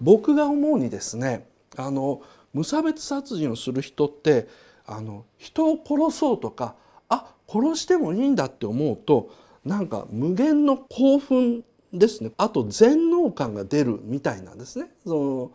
僕が思うにですねあの無差別殺人をする人ってあの人を殺そうとかあ殺してもいいんだって思うとなんか無限の興奮ですねあと全能感が出るみたいなんですねその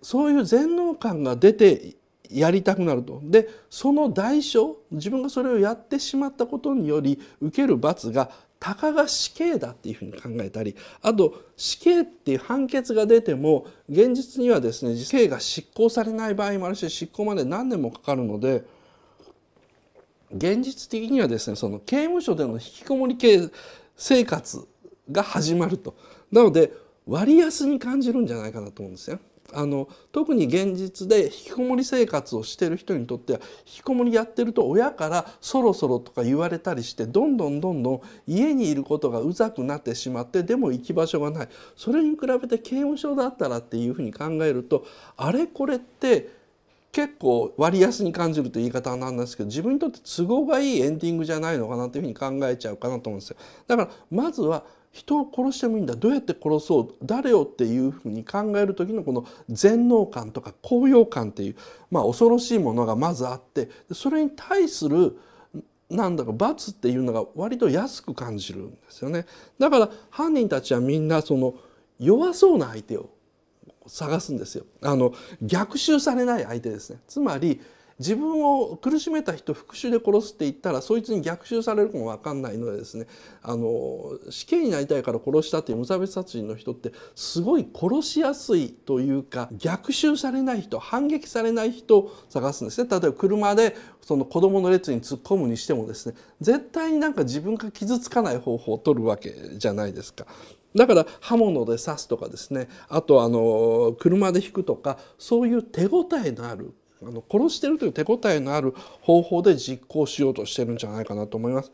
そういう全能感が出てやりたくなるとでその代償自分がそれをやってしまったことにより受ける罰がたかが死刑だっていうふうに考えたりあと死刑っていう判決が出ても現実にはですね死刑が執行されない場合もあるし執行まで何年もかかるので現実的にはですねその刑務所での引きこもり系生活が始まると。なので割安に感じるんじゃないかなと思うんですよ。あの特に現実で引きこもり生活をしてる人にとっては引きこもりやってると親からそろそろとか言われたりしてどんどんどんどん家にいることがうざくなってしまってでも行き場所がないそれに比べて刑務所だったらっていうふうに考えるとあれこれって結構割安に感じるという言い方なんですけど自分にとって都合がいいエンディングじゃないのかなというふうに考えちゃうかなと思うんですよ。だからまずは人を殺してもいいんだどうやって殺そう誰をっていうふうに考える時のこの全能感とか高揚感っていう、まあ、恐ろしいものがまずあってそれに対するなんだか罰っていうのが割と安く感じるんですよねだから犯人たちはみんなその弱そうな相手を探すんですよあの逆襲されない相手ですねつまり自分を苦しめた人復讐で殺すって言ったらそいつに逆襲されるかも分かんないのでですねあの死刑になりたいから殺したという無差別殺人の人ってすごい殺しやすいというか逆襲されない人反撃されない人を探すんですね例えば車でその子供の列に突っ込むにしてもですね絶対になんか自分が傷つかない方法を取るわけじゃないですか。だから刃物で刺すとかですねあとあの車で引くとかそういう手応えのあるあの殺してるという手応えのある方法で実行しようとしてるんじゃないかなと思います。